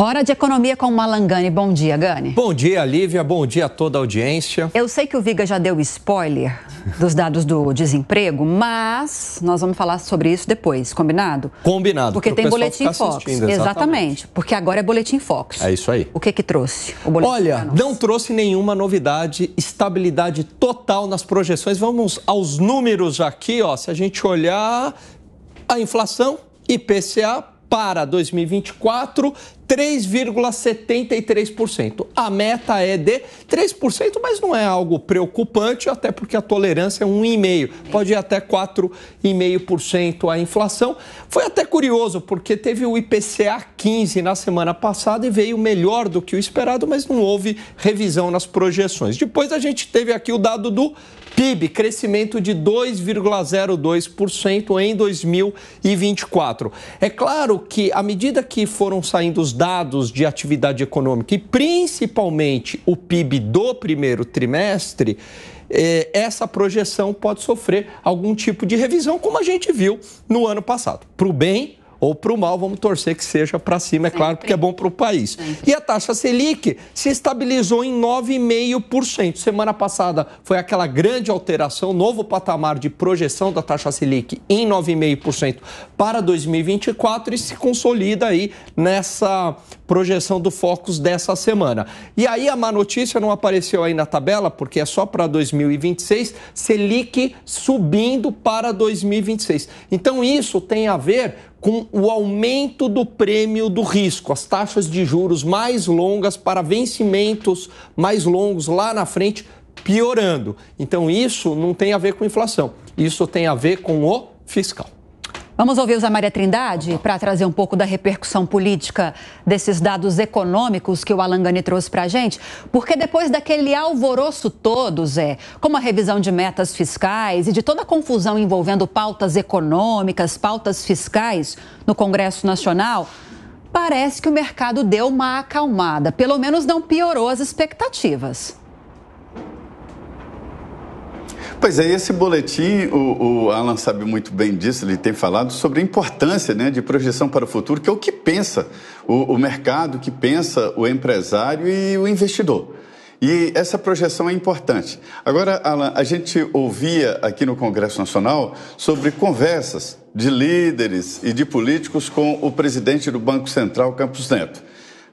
Hora de economia com Malangani. Bom dia, Gani. Bom dia, Lívia. Bom dia a toda a audiência. Eu sei que o Viga já deu spoiler dos dados do desemprego, mas nós vamos falar sobre isso depois, combinado? Combinado. Porque tem boletim Fox. Exatamente. exatamente. Porque agora é boletim Fox. É isso aí. O que que trouxe? Olha, não trouxe nenhuma novidade, estabilidade total nas projeções. Vamos aos números aqui, ó. Se a gente olhar a inflação IPCA para 2024 3,73%. A meta é de 3%, mas não é algo preocupante, até porque a tolerância é 1,5%, pode ir até 4,5% a inflação. Foi até curioso, porque teve o IPCA 15 na semana passada e veio melhor do que o esperado, mas não houve revisão nas projeções. Depois a gente teve aqui o dado do PIB, crescimento de 2,02% em 2024. É claro que à medida que foram saindo os dados de atividade econômica e principalmente o PIB do primeiro trimestre, é, essa projeção pode sofrer algum tipo de revisão, como a gente viu no ano passado, para o bem ou para o mal, vamos torcer que seja para cima, é Sempre. claro, porque é bom para o país. Sempre. E a taxa Selic se estabilizou em 9,5%. Semana passada foi aquela grande alteração, novo patamar de projeção da taxa Selic em 9,5% para 2024 e se consolida aí nessa projeção do Focus dessa semana. E aí a má notícia não apareceu aí na tabela, porque é só para 2026, Selic subindo para 2026. Então isso tem a ver com o aumento do prêmio do risco, as taxas de juros mais longas para vencimentos mais longos lá na frente piorando. Então isso não tem a ver com inflação, isso tem a ver com o fiscal. Vamos ouvir o Zé Maria Trindade para trazer um pouco da repercussão política desses dados econômicos que o Alangani trouxe para a gente, porque depois daquele alvoroço todo, Zé, como a revisão de metas fiscais e de toda a confusão envolvendo pautas econômicas, pautas fiscais no Congresso Nacional, parece que o mercado deu uma acalmada, pelo menos não piorou as expectativas. Pois é, esse boletim, o, o, Alan sabe muito bem disso, ele tem falado sobre a importância né, de projeção para o futuro, que é o que pensa o, o mercado, que pensa o empresário e o investidor. E essa projeção é importante. Agora, Alan, a gente ouvia aqui no Congresso Nacional sobre conversas de líderes e de políticos com o presidente do Banco Central, Campos Neto.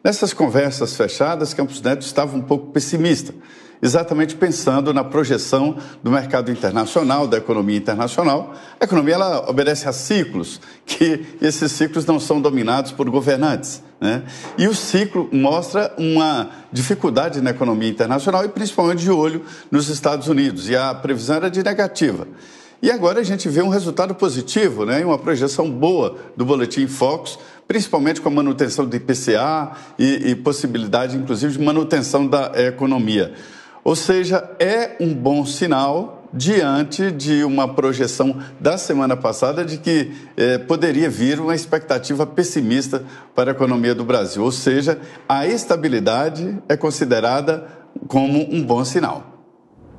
Nessas conversas fechadas, Campos Neto estava um pouco pessimista, exatamente pensando na projeção do mercado internacional, da economia internacional. A economia ela obedece a ciclos, que esses ciclos não são dominados por governantes. Né? E o ciclo mostra uma dificuldade na economia internacional e principalmente de olho nos Estados Unidos. E a previsão era de negativa. E agora a gente vê um resultado positivo, né? uma projeção boa do Boletim Focus principalmente com a manutenção do IPCA e, e possibilidade, inclusive, de manutenção da economia. Ou seja, é um bom sinal diante de uma projeção da semana passada de que eh, poderia vir uma expectativa pessimista para a economia do Brasil. Ou seja, a estabilidade é considerada como um bom sinal.